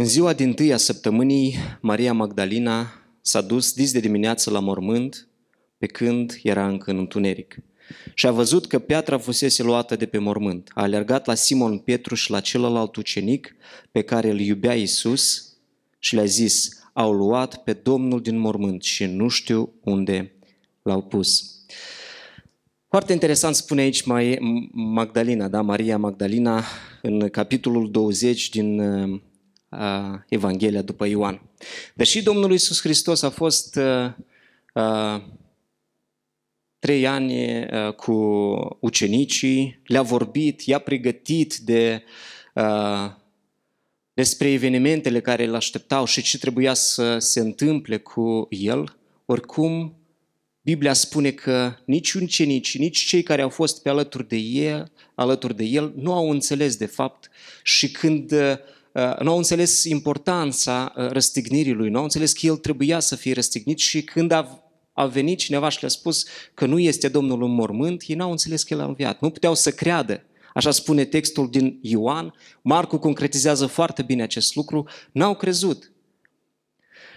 În ziua din a săptămânii, Maria Magdalena s-a dus dis de dimineață la mormânt, pe când era încă în întuneric. Și a văzut că piatra fusese luată de pe mormânt. A alergat la Simon Petru și la celălalt ucenic pe care îl iubea Isus și le-a zis, au luat pe Domnul din mormânt și nu știu unde l-au pus. Foarte interesant spune aici Magdalena, da, Maria Magdalena, în capitolul 20 din uh, uh, Evanghelia după Ioan. Deși Domnul Iisus Hristos a fost uh, trei ani uh, cu ucenicii, le-a vorbit, i-a pregătit de uh, despre evenimentele care îl așteptau și ce trebuia să se întâmple cu el, oricum Biblia spune că nici ucenici, nici cei care au fost pe alături de el, alături de el nu au înțeles de fapt și când Uh, nu au înțeles importanța uh, răstignirii lui, nu au înțeles că el trebuia să fie răstignit și când a, a venit cineva și le-a spus că nu este Domnul în mormânt, ei n-au înțeles că el a înviat. Nu puteau să creadă. Așa spune textul din Ioan. Marcu concretizează foarte bine acest lucru. N-au crezut.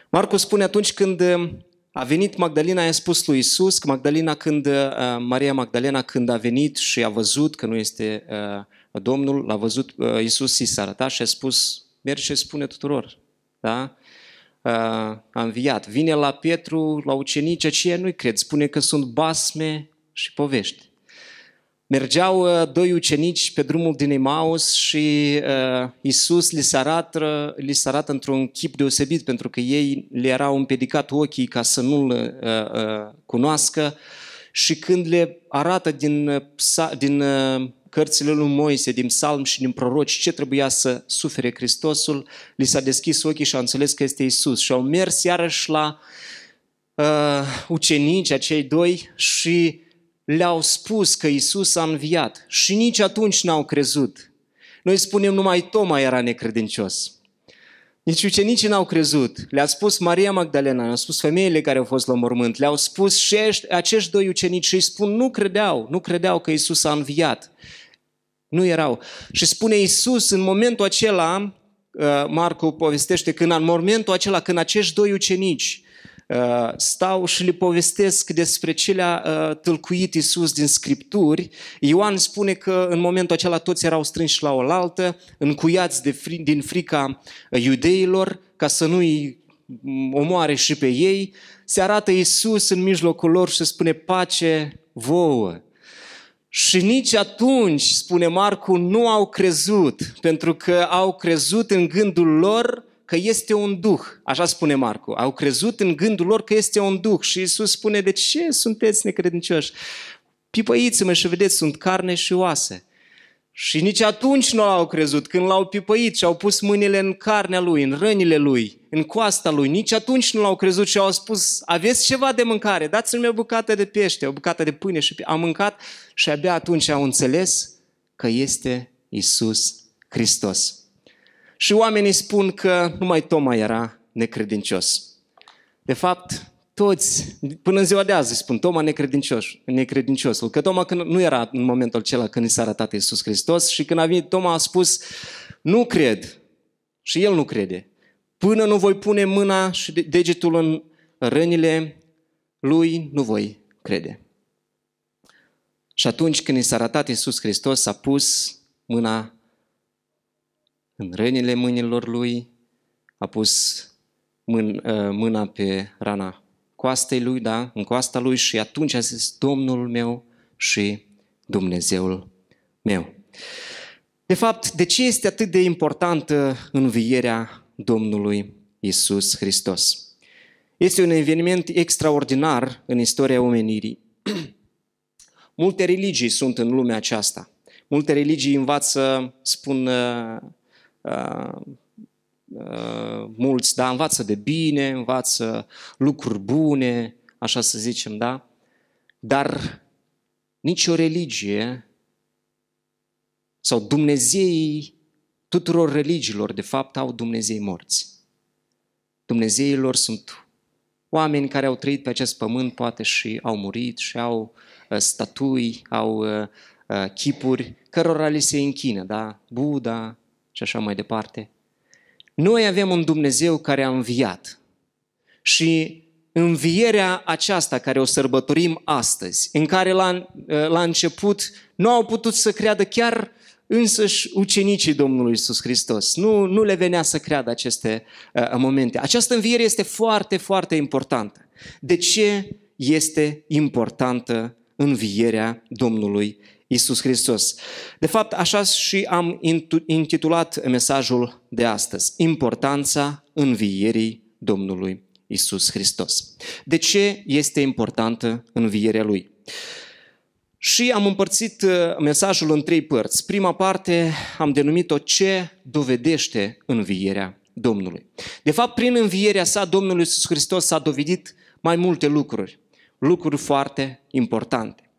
Marcu spune atunci când uh, a venit Magdalena, i-a spus lui Isus că Magdalena când, Maria Magdalena când a venit și a văzut că nu este uh, Domnul l-a văzut, uh, Iisus i s-a arătat și a spus, merge și spune tuturor, da? Uh, a înviat. Vine la Pietru, la ucenici, aceia nu-i cred, spune că sunt basme și povești. Mergeau uh, doi ucenici pe drumul din Emaus și uh, Isus li se arată, li se arată într-un chip deosebit pentru că ei le erau împiedicat ochii ca să nu-L uh, uh, cunoască și când le arată din, uh, din uh, cărțile lui Moise, din psalm și din proroci, ce trebuia să sufere Hristosul, li s-a deschis ochii și a înțeles că este Isus. Și au mers iarăși la uh, ucenici, acei doi, și le-au spus că Isus a înviat. Și nici atunci n-au crezut. Noi spunem numai Toma era necredincios. Nici ucenicii n-au crezut. Le-a spus Maria Magdalena, le-a spus femeile care au fost la mormânt, le-au spus și acești doi ucenici și îi spun nu credeau, nu credeau că Isus a înviat. Nu erau. Și spune Iisus în momentul acela, uh, Marcu povestește, când în momentul acela, când acești doi ucenici uh, stau și le povestesc despre le a uh, tâlcuit Iisus din Scripturi, Ioan spune că în momentul acela toți erau strânși la oaltă, încuiați de fri- din frica iudeilor, ca să nu-i omoare și pe ei, se arată Iisus în mijlocul lor și spune pace vouă. Și nici atunci, spune Marcu, nu au crezut, pentru că au crezut în gândul lor că este un duh. Așa spune Marcu. Au crezut în gândul lor că este un duh. Și Isus spune, de ce sunteți necredincioși? Pipăiți-mă și vedeți, sunt carne și oase. Și nici atunci nu l-au crezut, când l-au pipăit și au pus mâinile în carnea lui, în rănile lui, în coasta lui. Nici atunci nu l-au crezut și au spus, aveți ceva de mâncare, dați-mi o bucată de pește, o bucată de pâine și am mâncat și abia atunci au înțeles că este Isus Hristos. Și oamenii spun că numai Toma era necredincios. De fapt, toți, până în ziua de azi, spun, Toma necredincios, necredinciosul, că Toma când nu era în momentul acela când i s-a arătat Iisus Hristos și când a venit Toma a spus, nu cred și el nu crede, până nu voi pune mâna și degetul în rănile lui, nu voi crede. Și atunci când i s-a arătat Iisus Hristos, a pus mâna în rănile mâinilor lui, a pus ă, mâna pe rana coastei lui, da, în coasta lui și atunci a zis Domnul meu și Dumnezeul meu. De fapt, de ce este atât de importantă învierea Domnului Isus Hristos? Este un eveniment extraordinar în istoria omenirii. Multe religii sunt în lumea aceasta. Multe religii învață, spun, uh, uh, Uh, mulți, da, învață de bine, învață lucruri bune, așa să zicem, da? Dar nicio religie sau Dumnezeii tuturor religiilor, de fapt, au Dumnezei morți. Dumnezeilor sunt oameni care au trăit pe acest pământ, poate și au murit și au uh, statui, au uh, chipuri, cărora li se închină, da? Buddha și așa mai departe. Noi avem un Dumnezeu care a înviat și învierea aceasta care o sărbătorim astăzi, în care la, la început nu au putut să creadă chiar însăși ucenicii Domnului Isus Hristos. Nu, nu le venea să creadă aceste uh, momente. Această înviere este foarte, foarte importantă. De ce este importantă învierea Domnului Isus Hristos. De fapt, așa și am intitulat mesajul de astăzi, Importanța învierii Domnului Isus Hristos. De ce este importantă învierea Lui? Și am împărțit uh, mesajul în trei părți. Prima parte am denumit-o Ce dovedește învierea Domnului. De fapt, prin învierea sa, Domnul Iisus Hristos s-a dovedit mai multe lucruri, lucruri foarte importante.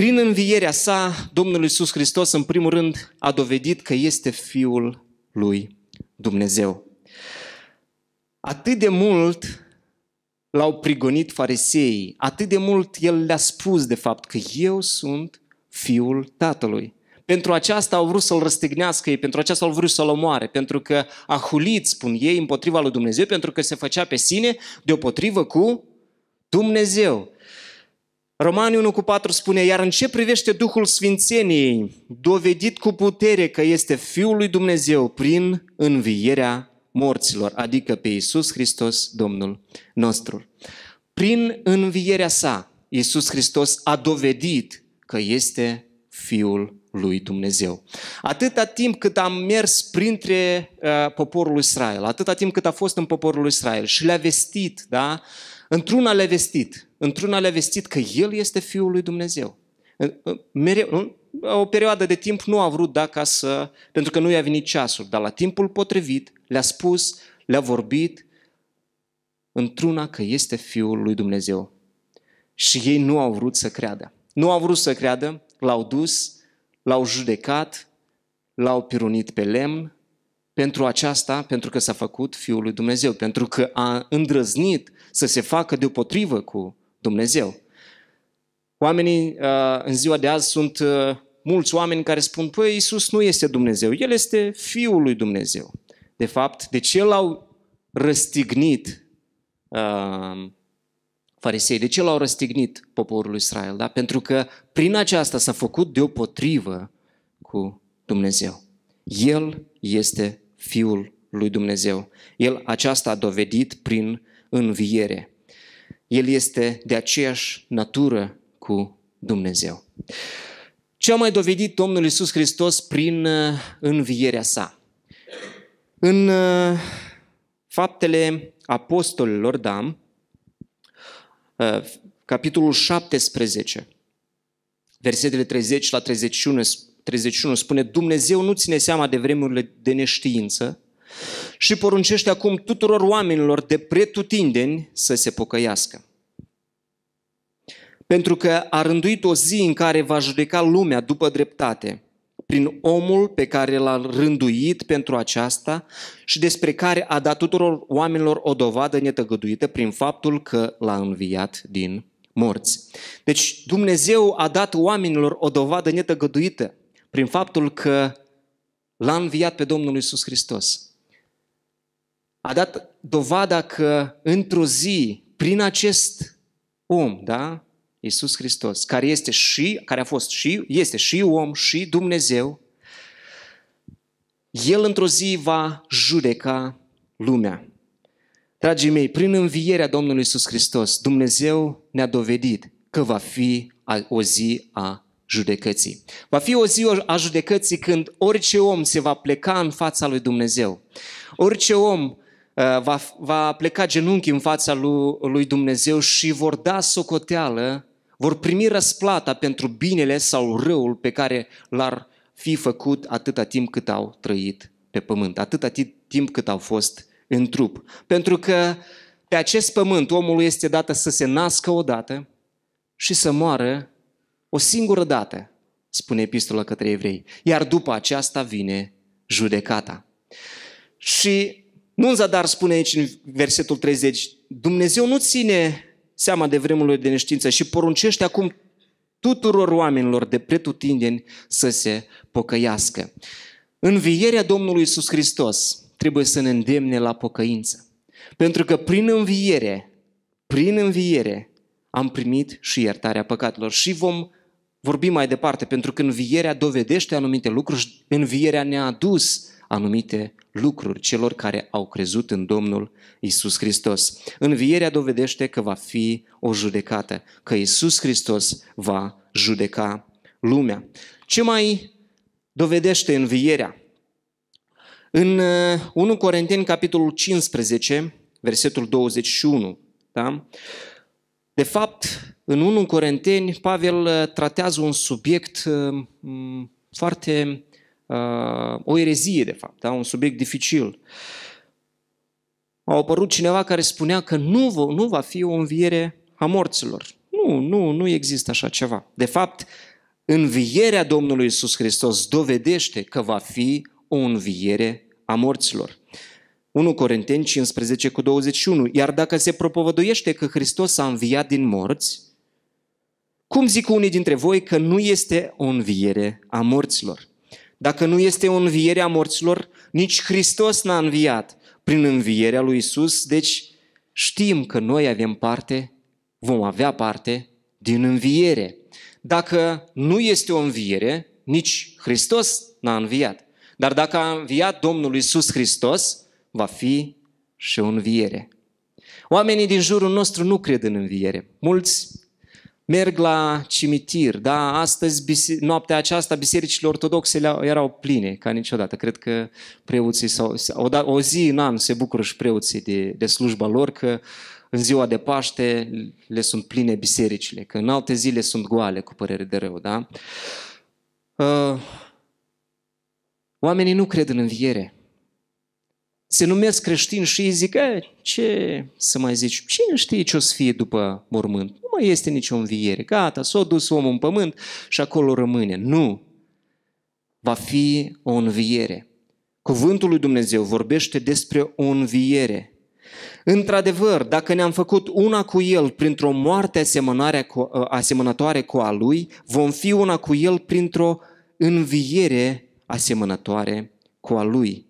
Prin învierea sa, Domnul Iisus Hristos, în primul rând, a dovedit că este Fiul lui Dumnezeu. Atât de mult l-au prigonit fariseii, atât de mult el le-a spus, de fapt, că eu sunt Fiul Tatălui. Pentru aceasta au vrut să-l răstignească ei, pentru aceasta au vrut să-l omoare, pentru că a hulit, spun ei, împotriva lui Dumnezeu, pentru că se făcea pe sine deopotrivă cu Dumnezeu. Romanii 1 cu 4 spune, iar în ce privește Duhul Sfințeniei, dovedit cu putere că este Fiul lui Dumnezeu prin învierea morților, adică pe Iisus Hristos, Domnul nostru. Prin învierea sa, Iisus Hristos a dovedit că este Fiul lui Dumnezeu. Atâta timp cât am mers printre uh, poporul Israel, atâta timp cât a fost în poporul Israel și le-a vestit, da, Într-una le-a vestit. Într-una le-a vestit că El este Fiul lui Dumnezeu. Mereu, o perioadă de timp nu a vrut da ca să, pentru că nu i-a venit ceasul, dar la timpul potrivit le-a spus, le-a vorbit într-una că este Fiul lui Dumnezeu. Și ei nu au vrut să creadă. Nu au vrut să creadă, l-au dus, l-au judecat, l-au pirunit pe lemn, pentru aceasta, pentru că s-a făcut Fiul lui Dumnezeu, pentru că a îndrăznit să se facă deopotrivă cu Dumnezeu. Oamenii uh, în ziua de azi sunt uh, mulți oameni care spun, păi Iisus nu este Dumnezeu, El este Fiul lui Dumnezeu. De fapt, de ce l-au răstignit uh, farisei, de ce l-au răstignit poporul Israel? Da? Pentru că prin aceasta s-a făcut deopotrivă cu Dumnezeu. El este Fiul lui Dumnezeu. El aceasta a dovedit prin înviere. El este de aceeași natură cu Dumnezeu. Ce a mai dovedit Domnul Isus Hristos prin uh, învierea sa? În uh, Faptele Apostolilor, da, uh, capitolul 17, versetele 30 la 31 31 spune Dumnezeu nu ține seama de vremurile de neștiință și poruncește acum tuturor oamenilor de pretutindeni să se pocăiască. Pentru că a rânduit o zi în care va judeca lumea după dreptate, prin omul pe care l-a rânduit pentru aceasta și despre care a dat tuturor oamenilor o dovadă netăgăduită prin faptul că l-a înviat din morți. Deci Dumnezeu a dat oamenilor o dovadă netăgăduită prin faptul că l-a înviat pe Domnul Isus Hristos. A dat dovada că într-o zi, prin acest om, da, Isus Hristos, care este și, care a fost și, este și om și Dumnezeu, El într-o zi va judeca lumea. Dragii mei, prin învierea Domnului Isus Hristos, Dumnezeu ne-a dovedit că va fi o zi a judecății. Va fi o zi a judecății când orice om se va pleca în fața lui Dumnezeu. Orice om uh, va, va pleca genunchi în fața lui, lui Dumnezeu și vor da socoteală, vor primi răsplata pentru binele sau răul pe care l-ar fi făcut atâta timp cât au trăit pe pământ, atâta timp cât au fost în trup. Pentru că pe acest pământ omul este dată să se nască odată și să moară o singură dată, spune epistola către evrei. Iar după aceasta vine judecata. Și nu în zadar spune aici în versetul 30, Dumnezeu nu ține seama de vremurile de neștiință și poruncește acum tuturor oamenilor de pretutindeni să se pocăiască. Învierea Domnului Isus Hristos trebuie să ne îndemne la pocăință. Pentru că prin înviere, prin înviere, am primit și iertarea păcatelor și vom vorbim mai departe, pentru că învierea dovedește anumite lucruri și învierea ne-a adus anumite lucruri celor care au crezut în Domnul Isus Hristos. Învierea dovedește că va fi o judecată, că Isus Hristos va judeca lumea. Ce mai dovedește învierea? În 1 uh, Corinteni, capitolul 15, versetul 21, da? de fapt, în 1 Corinteni, Pavel uh, tratează un subiect uh, foarte, uh, o erezie de fapt, da? un subiect dificil. A apărut cineva care spunea că nu, nu va fi o înviere a morților. Nu, nu, nu există așa ceva. De fapt, învierea Domnului Isus Hristos dovedește că va fi o înviere a morților. 1 Corinteni 15 cu 21. Iar dacă se propovăduiește că Hristos a înviat din morți, cum zic unii dintre voi că nu este o înviere a morților? Dacă nu este o înviere a morților, nici Hristos n-a înviat prin învierea lui Isus, deci știm că noi avem parte, vom avea parte din înviere. Dacă nu este o înviere, nici Hristos n-a înviat. Dar dacă a înviat Domnul Isus Hristos, va fi și o înviere. Oamenii din jurul nostru nu cred în înviere. Mulți merg la cimitir, da, astăzi, noaptea aceasta, bisericile ortodoxe erau pline, ca niciodată. Cred că preoții, sau, o, da, o zi în an se bucură și preoții de, de slujba lor, că în ziua de Paște le sunt pline bisericile, că în alte zile sunt goale, cu părere de rău, da? Uh, oamenii nu cred în înviere se numesc creștini și ei zic, ce să mai zici, cine știe ce o să fie după mormânt? Nu mai este nicio înviere, gata, s-a dus omul în pământ și acolo rămâne. Nu! Va fi o înviere. Cuvântul lui Dumnezeu vorbește despre o înviere. Într-adevăr, dacă ne-am făcut una cu El printr-o moarte ă, asemănătoare cu a Lui, vom fi una cu El printr-o înviere asemănătoare cu a Lui.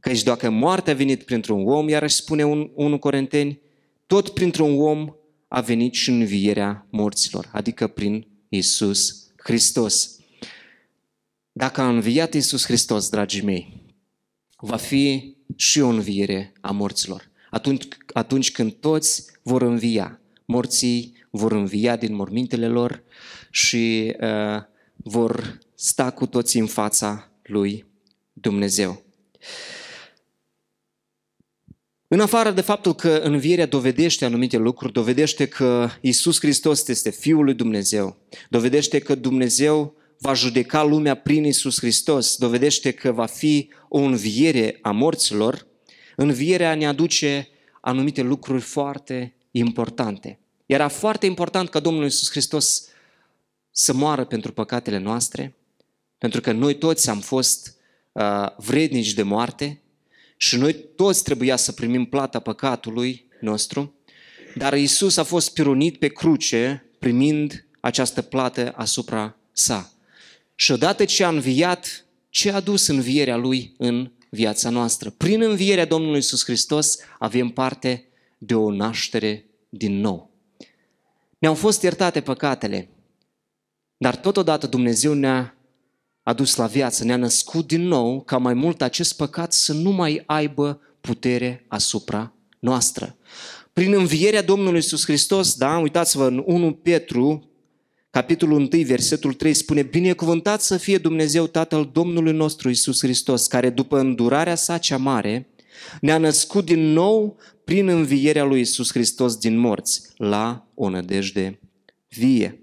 Căci dacă moartea a venit printr-un om, iarăși spune un, unul Corinteni, tot printr-un om a venit și învierea morților, adică prin Isus Hristos. Dacă a înviat Isus Hristos, dragii mei, va fi și o înviere a morților. Atunci, atunci când toți vor învia, morții vor învia din mormintele lor și uh, vor sta cu toții în fața lui Dumnezeu. În afară de faptul că învierea dovedește anumite lucruri, dovedește că Isus Hristos este Fiul lui Dumnezeu, dovedește că Dumnezeu va judeca lumea prin Isus Hristos, dovedește că va fi o înviere a morților, învierea ne aduce anumite lucruri foarte importante. Era foarte important ca Domnul Isus Hristos să moară pentru păcatele noastre, pentru că noi toți am fost uh, vrednici de moarte, și noi toți trebuia să primim plata păcatului nostru, dar Isus a fost pironit pe cruce primind această plată asupra sa. Și odată ce a înviat, ce a dus învierea lui în viața noastră? Prin învierea Domnului Isus Hristos avem parte de o naștere din nou. Ne-au fost iertate păcatele, dar totodată Dumnezeu ne-a adus la viață, ne-a născut din nou ca mai mult acest păcat să nu mai aibă putere asupra noastră. Prin învierea Domnului Isus Hristos, da, uitați-vă în 1 Petru, capitolul 1, versetul 3 spune Binecuvântat să fie Dumnezeu Tatăl Domnului nostru Isus Hristos, care după îndurarea sa cea mare ne-a născut din nou prin învierea lui Isus Hristos din morți la o nădejde vie.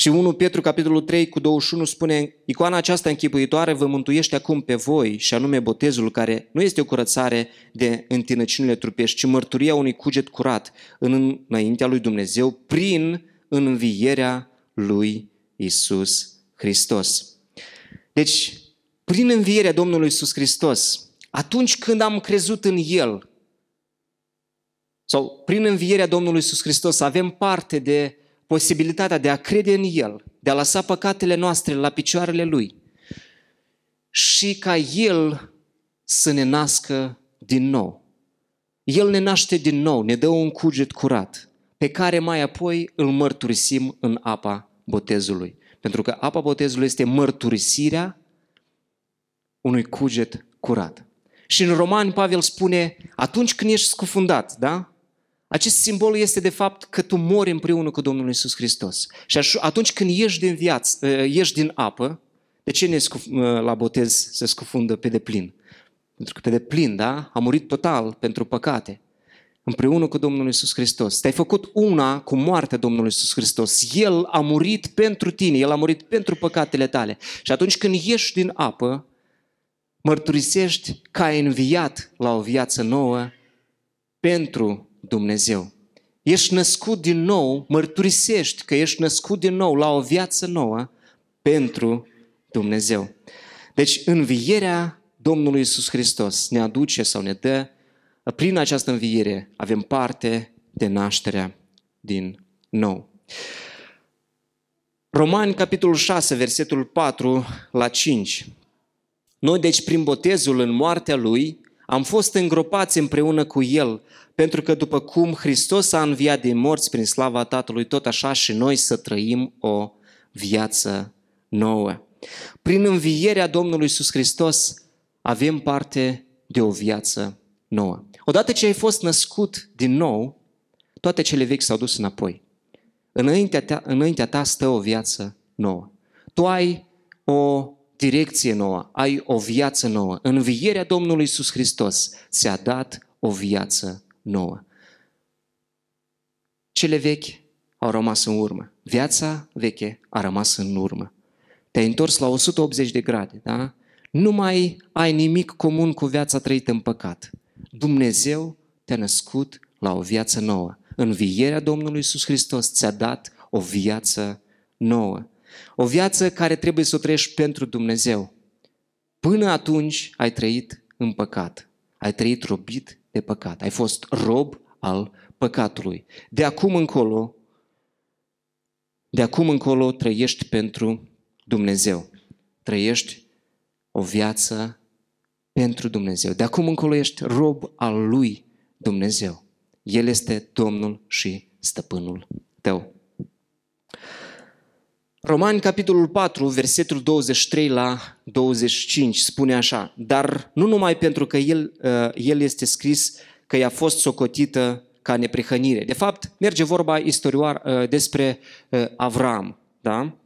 Și 1 Petru, capitolul 3, cu 21 spune, icoana aceasta închipuitoare vă mântuiește acum pe voi, și anume botezul, care nu este o curățare de întinăciunile trupești, ci mărturia unui cuget curat în înaintea lui Dumnezeu prin învierea lui Isus Hristos. Deci, prin învierea Domnului Isus Hristos, atunci când am crezut în El, sau prin învierea Domnului Isus Hristos, avem parte de posibilitatea de a crede în El, de a lăsa păcatele noastre la picioarele Lui și ca El să ne nască din nou. El ne naște din nou, ne dă un cuget curat, pe care mai apoi îl mărturisim în apa botezului. Pentru că apa botezului este mărturisirea unui cuget curat. Și în Romani Pavel spune, atunci când ești scufundat, da? Acest simbol este de fapt că tu mori împreună cu Domnul Isus Hristos. Și atunci când ieși din, viață, eh, ieși din apă, de ce ne scuf, eh, la botez se scufundă pe deplin? Pentru că pe deplin, da, a murit total pentru păcate. Împreună cu Domnul Isus Hristos. Te-ai făcut una cu moartea Domnului Isus Hristos. El a murit pentru tine, El a murit pentru păcatele tale. Și atunci când ieși din apă, mărturisești că ai înviat la o viață nouă pentru Dumnezeu. Ești născut din nou, mărturisești că ești născut din nou la o viață nouă pentru Dumnezeu. Deci învierea Domnului Isus Hristos ne aduce sau ne dă, prin această înviere avem parte de nașterea din nou. Romani, capitolul 6, versetul 4 la 5. Noi, deci, prin botezul în moartea lui, am fost îngropați împreună cu El, pentru că după cum Hristos a înviat din morți prin slava Tatălui, tot așa și noi să trăim o viață nouă. Prin învierea Domnului Iisus Hristos avem parte de o viață nouă. Odată ce ai fost născut din nou, toate cele vechi s-au dus înapoi. Înaintea ta, înaintea ta stă o viață nouă. Tu ai o direcție nouă, ai o viață nouă. Învierea Domnului Iisus Hristos ți-a dat o viață nouă. Cele vechi au rămas în urmă. Viața veche a rămas în urmă. Te-ai întors la 180 de grade, da? Nu mai ai nimic comun cu viața trăită în păcat. Dumnezeu te-a născut la o viață nouă. Învierea Domnului Iisus Hristos ți-a dat o viață nouă. O viață care trebuie să o trăiești pentru Dumnezeu. Până atunci ai trăit în păcat. Ai trăit robit de păcat. Ai fost rob al păcatului. De acum încolo, de acum încolo trăiești pentru Dumnezeu. Trăiești o viață pentru Dumnezeu. De acum încolo ești rob al lui Dumnezeu. El este Domnul și Stăpânul tău. Romani, capitolul 4, versetul 23 la 25, spune așa, dar nu numai pentru că el, uh, el este scris că i-a fost socotită ca neprihănire. De fapt, merge vorba istorioar uh, despre uh, Avram, da?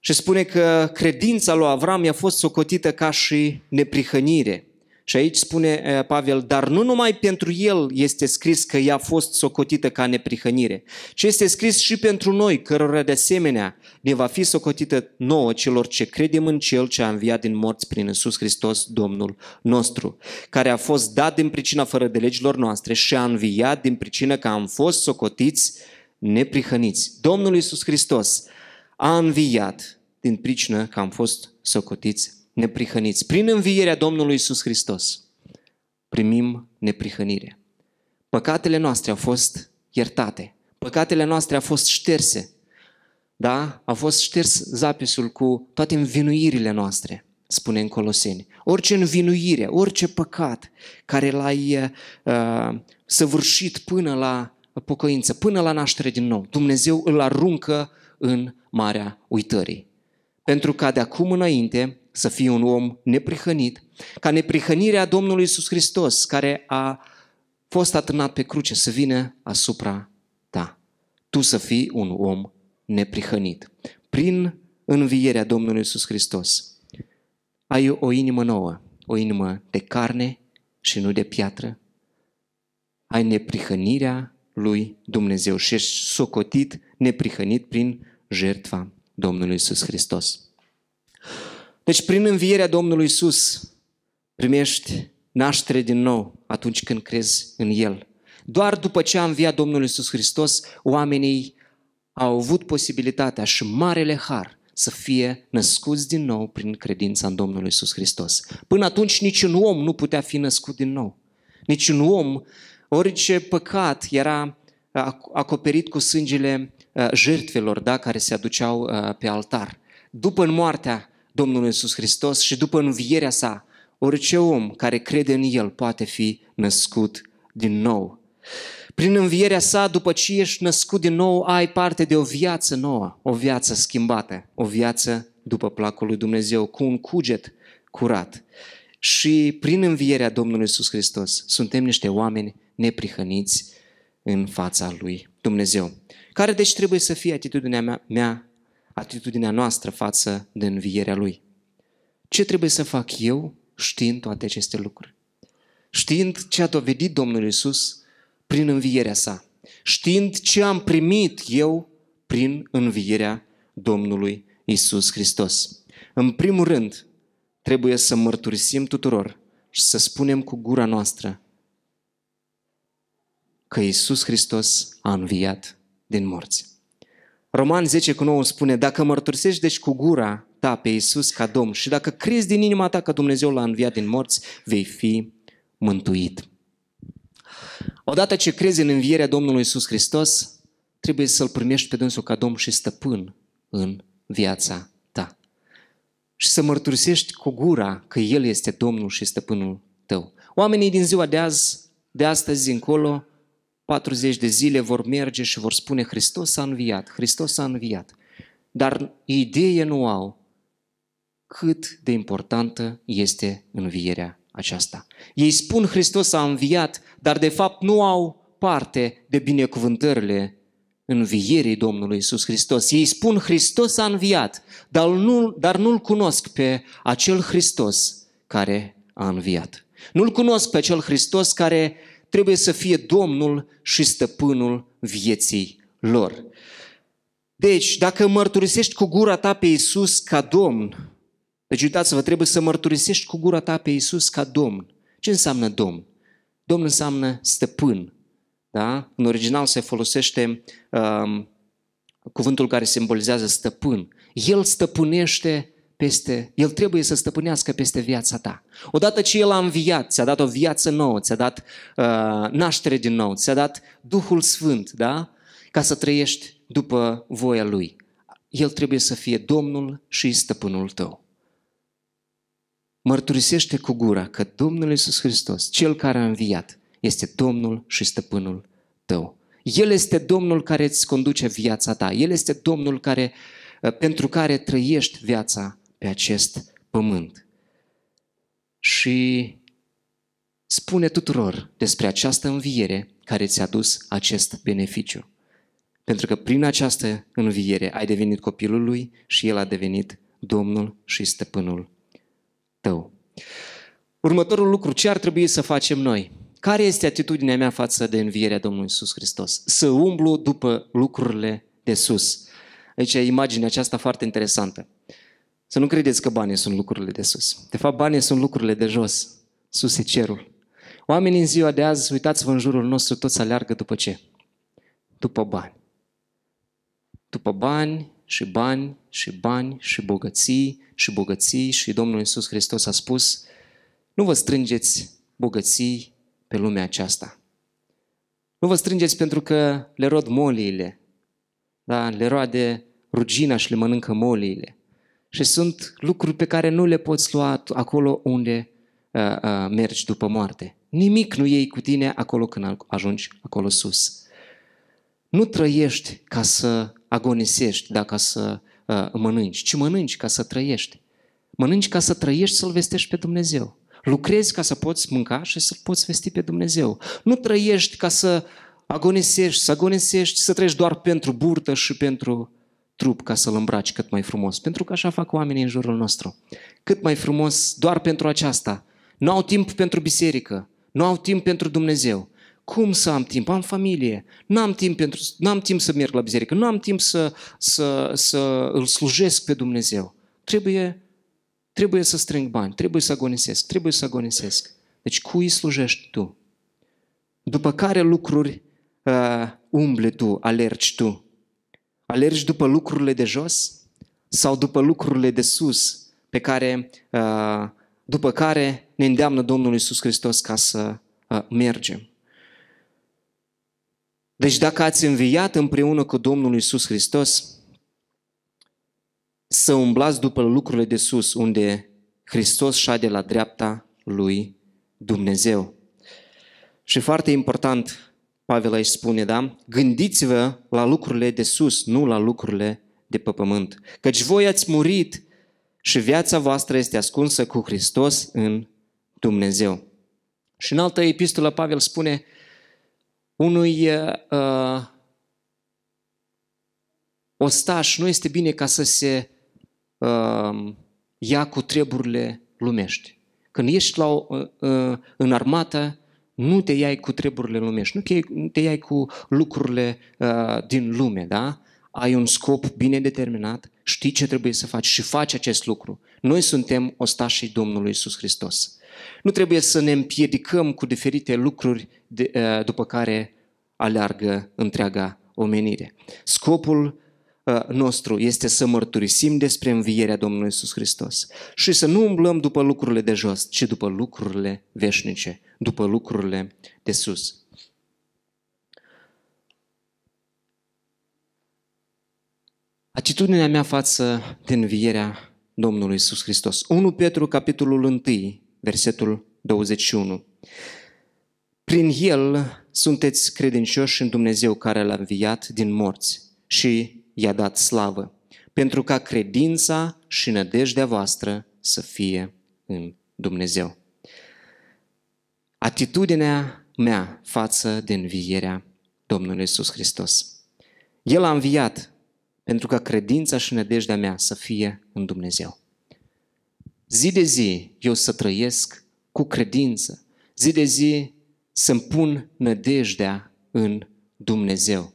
Și spune că credința lui Avram i-a fost socotită ca și neprihănire. Și aici spune Pavel, dar nu numai pentru el este scris că i-a fost socotită ca neprihănire, ci este scris și pentru noi, cărora de asemenea ne va fi socotită nouă celor ce credem în Cel ce a înviat din morți prin Isus Hristos, Domnul nostru, care a fost dat din pricina fără de legilor noastre și a înviat din pricina că am fost socotiți neprihăniți. Domnul Isus Hristos a înviat din pricină că am fost socotiți neprihăniți. Prin învierea Domnului Isus Hristos primim neprihănire. Păcatele noastre au fost iertate. Păcatele noastre au fost șterse. Da? A fost șters zapisul cu toate învinuirile noastre, spune în Coloseni. Orice învinuire, orice păcat care l-ai uh, săvârșit până la pocăință, până la naștere din nou, Dumnezeu îl aruncă în marea uitării. Pentru ca de acum înainte să fii un om neprihănit, ca neprihănirea Domnului Iisus Hristos, care a fost atârnat pe cruce, să vină asupra ta. Tu să fii un om neprihănit. Prin învierea Domnului Iisus Hristos ai o inimă nouă, o inimă de carne și nu de piatră. Ai neprihănirea lui Dumnezeu și ești socotit neprihănit prin jertfa Domnului Iisus Hristos. Deci prin învierea Domnului Isus primești naștere din nou atunci când crezi în El. Doar după ce a înviat Domnul Isus Hristos, oamenii au avut posibilitatea și marele har să fie născuți din nou prin credința în Domnul Isus Hristos. Până atunci niciun om nu putea fi născut din nou. Niciun om, orice păcat era acoperit cu sângele uh, jertfelor da, care se aduceau uh, pe altar. După moartea Domnul Iisus Hristos și după învierea sa, orice om care crede în El poate fi născut din nou. Prin învierea sa, după ce ești născut din nou, ai parte de o viață nouă, o viață schimbată, o viață după placul lui Dumnezeu, cu un cuget curat. Și prin învierea Domnului Iisus Hristos suntem niște oameni neprihăniți în fața lui Dumnezeu. Care deci trebuie să fie atitudinea mea, mea atitudinea noastră față de învierea Lui. Ce trebuie să fac eu știind toate aceste lucruri? Știind ce a dovedit Domnul Isus prin învierea sa, știind ce am primit eu prin învierea Domnului Isus Hristos. În primul rând, trebuie să mărturisim tuturor și să spunem cu gura noastră că Isus Hristos a înviat din morți. Roman 10 cu 9 spune, dacă mărturisești deci cu gura ta pe Iisus ca Domn și dacă crezi din inima ta că Dumnezeu l-a înviat din morți, vei fi mântuit. Odată ce crezi în învierea Domnului Iisus Hristos, trebuie să-L primești pe Dumnezeu ca Domn și stăpân în viața ta. Și să mărturisești cu gura că El este Domnul și stăpânul tău. Oamenii din ziua de azi, de astăzi încolo, 40 de zile vor merge și vor spune Hristos a înviat, Hristos a înviat. Dar idee nu au cât de importantă este învierea aceasta. Ei spun Hristos a înviat, dar de fapt nu au parte de binecuvântările învierii Domnului Isus Hristos. Ei spun Hristos a înviat, dar, nu, dar nu-L cunosc pe acel Hristos care a înviat. Nu-L cunosc pe acel Hristos care trebuie să fie Domnul și stăpânul vieții lor. Deci, dacă mărturisești cu gura ta pe Isus ca Domn, deci uitați-vă, trebuie să mărturisești cu gura ta pe Isus ca Domn. Ce înseamnă Domn? Domn înseamnă stăpân. Da? În original se folosește uh, cuvântul care simbolizează stăpân. El stăpânește peste, El trebuie să stăpânească peste viața ta. Odată ce El a înviat, ți-a dat o viață nouă, ți-a dat uh, naștere din nou, ți-a dat Duhul Sfânt, da? Ca să trăiești după voia Lui. El trebuie să fie Domnul și stăpânul tău. Mărturisește cu gura că Domnul Iisus Hristos, Cel care a înviat, este Domnul și stăpânul tău. El este Domnul care îți conduce viața ta. El este Domnul care, uh, pentru care trăiești viața pe acest pământ. Și spune tuturor despre această înviere care ți-a dus acest beneficiu. Pentru că prin această înviere ai devenit copilul lui și el a devenit Domnul și Stăpânul tău. Următorul lucru, ce ar trebui să facem noi? Care este atitudinea mea față de învierea Domnului Iisus Hristos? Să umblu după lucrurile de sus. Aici e imaginea aceasta foarte interesantă. Să nu credeți că banii sunt lucrurile de sus. De fapt, banii sunt lucrurile de jos. Sus e cerul. Oamenii în ziua de azi, uitați-vă în jurul nostru, toți aleargă după ce? După bani. După bani și bani și bani și bogății și bogății și Domnul Iisus Hristos a spus, nu vă strângeți bogății pe lumea aceasta. Nu vă strângeți pentru că le rod moliile, da? le roade rugina și le mănâncă moliile. Și sunt lucruri pe care nu le poți lua acolo unde uh, uh, mergi după moarte. Nimic nu iei cu tine acolo când ajungi acolo sus. Nu trăiești ca să agonisești, dacă ca să uh, mănânci, ci mănânci ca să trăiești. Mănânci ca să trăiești, să-L vestești pe Dumnezeu. Lucrezi ca să poți mânca și să poți vesti pe Dumnezeu. Nu trăiești ca să agonisești, să agonisești, să trăiești doar pentru burtă și pentru trup ca să-l îmbraci cât mai frumos, pentru că așa fac oamenii în jurul nostru. Cât mai frumos, doar pentru aceasta. Nu au timp pentru biserică, nu au timp pentru Dumnezeu. Cum să am timp? Am familie. Nu am timp, pentru, n-am timp să merg la biserică, nu am timp să, să, să îl slujesc pe Dumnezeu. Trebuie, trebuie să strâng bani, trebuie să agonisesc, trebuie să agonisesc. Deci cui slujești tu? După care lucruri uh, umble tu, alergi tu? Alergi după lucrurile de jos sau după lucrurile de sus, pe care, uh, după care ne îndeamnă Domnul Iisus Hristos ca să uh, mergem. Deci dacă ați înviat împreună cu Domnul Iisus Hristos, să umblați după lucrurile de sus, unde Hristos șade la dreapta lui Dumnezeu. Și foarte important, Pavel aici spune, da? Gândiți-vă la lucrurile de sus, nu la lucrurile de pe pământ. Căci voi ați murit și viața voastră este ascunsă cu Hristos în Dumnezeu. Și în altă epistolă Pavel spune unui uh, uh ostaș nu este bine ca să se uh, ia cu treburile lumești. Când ești la o, uh, uh în armată, nu te iai cu treburile lumești, nu te, iai cu lucrurile uh, din lume, da? Ai un scop bine determinat, știi ce trebuie să faci și faci acest lucru. Noi suntem ostașii Domnului Isus Hristos. Nu trebuie să ne împiedicăm cu diferite lucruri de, uh, după care aleargă întreaga omenire. Scopul Uh, nostru este să mărturisim despre învierea Domnului Isus Hristos și să nu umblăm după lucrurile de jos, ci după lucrurile veșnice, după lucrurile de sus. Atitudinea mea față de învierea Domnului Isus Hristos. 1 Petru, capitolul 1, versetul 21. Prin el sunteți credincioși în Dumnezeu care l-a înviat din morți și i-a dat slavă, pentru ca credința și nădejdea voastră să fie în Dumnezeu. Atitudinea mea față de învierea Domnului Isus Hristos. El a înviat pentru ca credința și nădejdea mea să fie în Dumnezeu. Zi de zi eu să trăiesc cu credință, zi de zi să-mi pun nădejdea în Dumnezeu.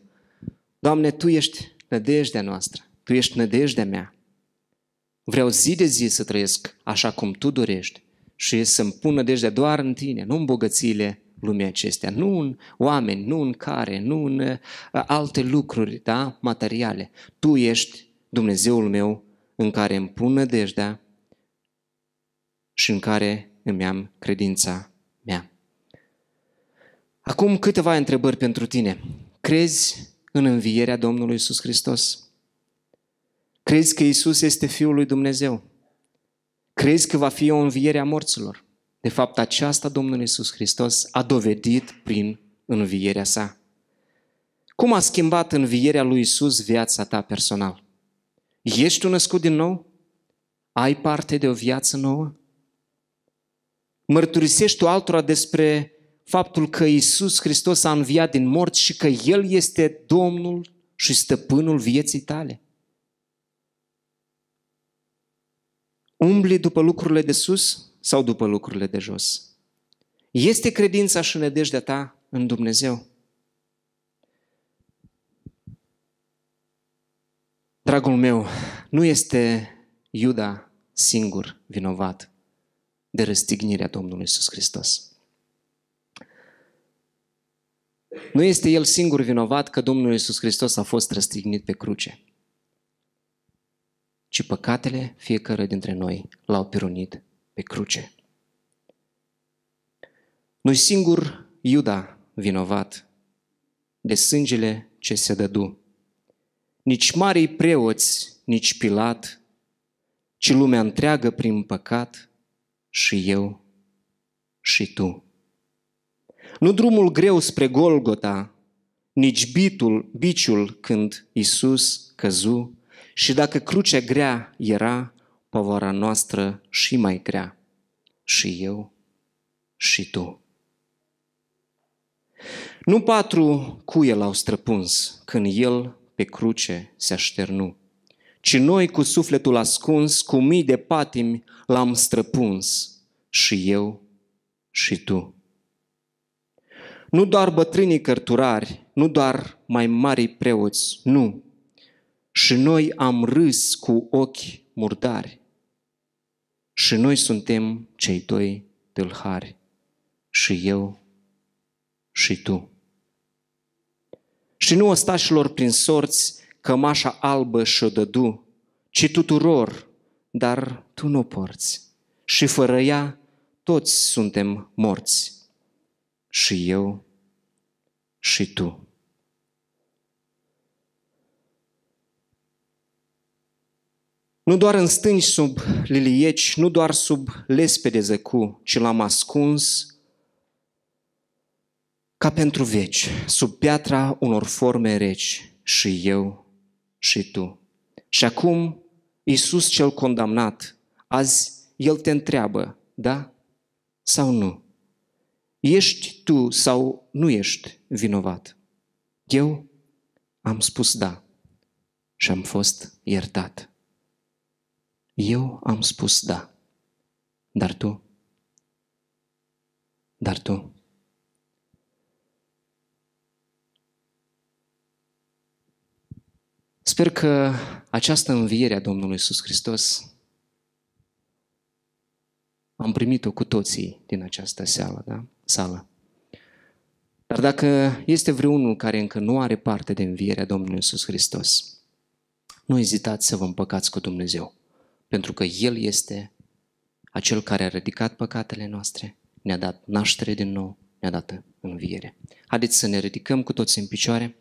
Doamne, Tu ești nădejdea noastră. Tu ești nădejdea mea. Vreau zi de zi să trăiesc așa cum tu dorești și să-mi pun nădejdea doar în tine, nu în bogățiile lumii acestea, nu în oameni, nu în care, nu în uh, alte lucruri, da, materiale. Tu ești Dumnezeul meu în care îmi pun nădejdea și în care îmi am credința mea. Acum câteva întrebări pentru tine. Crezi în învierea Domnului Isus Hristos? Crezi că Isus este Fiul lui Dumnezeu? Crezi că va fi o înviere a morților? De fapt, aceasta Domnul Isus Hristos a dovedit prin învierea sa. Cum a schimbat învierea lui Isus viața ta personal? Ești tu născut din nou? Ai parte de o viață nouă? Mărturisești tu altora despre faptul că Isus Hristos a înviat din morți și că El este Domnul și stăpânul vieții tale. Umbli după lucrurile de sus sau după lucrurile de jos? Este credința și nădejdea ta în Dumnezeu? Dragul meu, nu este Iuda singur vinovat de răstignirea Domnului Iisus Hristos. Nu este el singur vinovat că Domnul Iisus Hristos a fost răstignit pe cruce, ci păcatele fiecare dintre noi l-au pirunit pe cruce. Nu-i singur Iuda vinovat de sângele ce se dădu, nici marii preoți, nici Pilat, ci lumea întreagă prin păcat și eu și tu. Nu drumul greu spre Golgota, nici bitul, biciul când Isus căzu și dacă crucea grea era, povara noastră și mai grea, și eu și tu. Nu patru cuie l-au străpuns când el pe cruce se așternu, ci noi cu sufletul ascuns, cu mii de patimi l-am străpuns și eu și tu. Nu doar bătrânii cărturari, nu doar mai mari preoți, nu. Și noi am râs cu ochi murdari. Și noi suntem cei doi tâlhari, și eu și tu. Și nu ostașilor prin sorți cămașa albă și-o dădu, ci tuturor, dar tu nu porți. Și fără ea toți suntem morți. Și eu și tu. Nu doar în stângi sub lilieci, nu doar sub lespe de zăcu, ci l-am ascuns ca pentru veci, sub piatra unor forme reci, și eu și tu. Și acum Iisus cel condamnat, azi El te întreabă, da sau nu? ești tu sau nu ești vinovat. Eu am spus da și am fost iertat. Eu am spus da. Dar tu? Dar tu? Sper că această înviere a Domnului Iisus Hristos am primit-o cu toții din această seară, da? sală. Dar dacă este vreunul care încă nu are parte de învierea Domnului Iisus Hristos, nu ezitați să vă împăcați cu Dumnezeu, pentru că El este acel care a ridicat păcatele noastre, ne-a dat naștere din nou, ne-a dat înviere. Haideți să ne ridicăm cu toți în picioare.